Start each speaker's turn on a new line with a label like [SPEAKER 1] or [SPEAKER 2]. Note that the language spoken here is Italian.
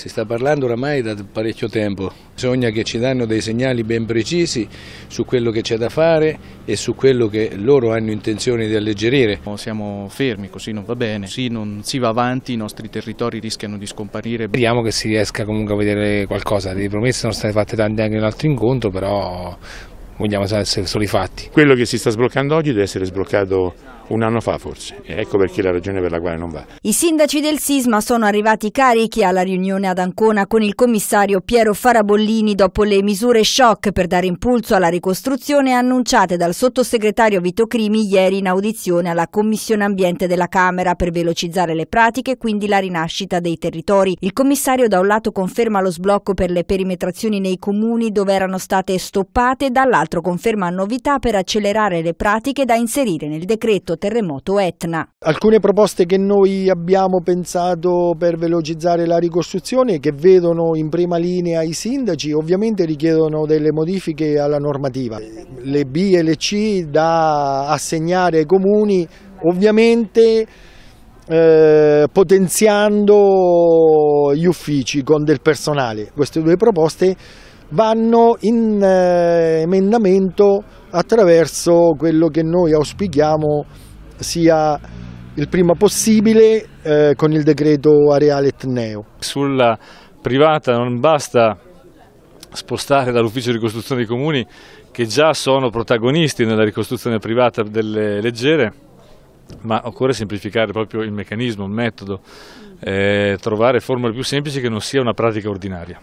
[SPEAKER 1] si sta parlando oramai da parecchio tempo. Bisogna che ci danno dei segnali ben precisi su quello che c'è da fare e su quello che loro hanno intenzione di alleggerire. Oh, siamo fermi, così non va bene. Se non si va avanti i nostri territori rischiano di scomparire. Speriamo che si riesca comunque a vedere qualcosa. Le promesse sono state fatte tante anche in un altro incontro, però vogliamo essere solo i fatti. Quello che si sta sbloccando oggi deve essere sbloccato un anno fa forse. Ecco perché la ragione per la quale non va.
[SPEAKER 2] I sindaci del sisma sono arrivati carichi alla riunione ad Ancona con il commissario Piero Farabollini dopo le misure shock per dare impulso alla ricostruzione annunciate dal sottosegretario Vito Crimi ieri in audizione alla Commissione Ambiente della Camera per velocizzare le pratiche e quindi la rinascita dei territori. Il commissario da un lato conferma lo sblocco per le perimetrazioni nei comuni dove erano state stoppate, dall'altro conferma novità per accelerare le pratiche da inserire nel decreto terremoto Etna.
[SPEAKER 3] Alcune proposte che noi abbiamo pensato per velocizzare la ricostruzione che vedono in prima linea i sindaci ovviamente richiedono delle modifiche alla normativa. Le B e le C da assegnare ai comuni ovviamente eh, potenziando gli uffici con del personale. Queste due proposte vanno in eh, emendamento attraverso quello che noi auspichiamo sia il prima possibile eh, con il decreto areale etneo. Sulla
[SPEAKER 1] privata non basta spostare dall'ufficio di ricostruzione dei comuni che già sono protagonisti nella ricostruzione privata delle leggere, ma occorre semplificare proprio il meccanismo, il metodo, eh, trovare formule più semplici che non sia una pratica ordinaria.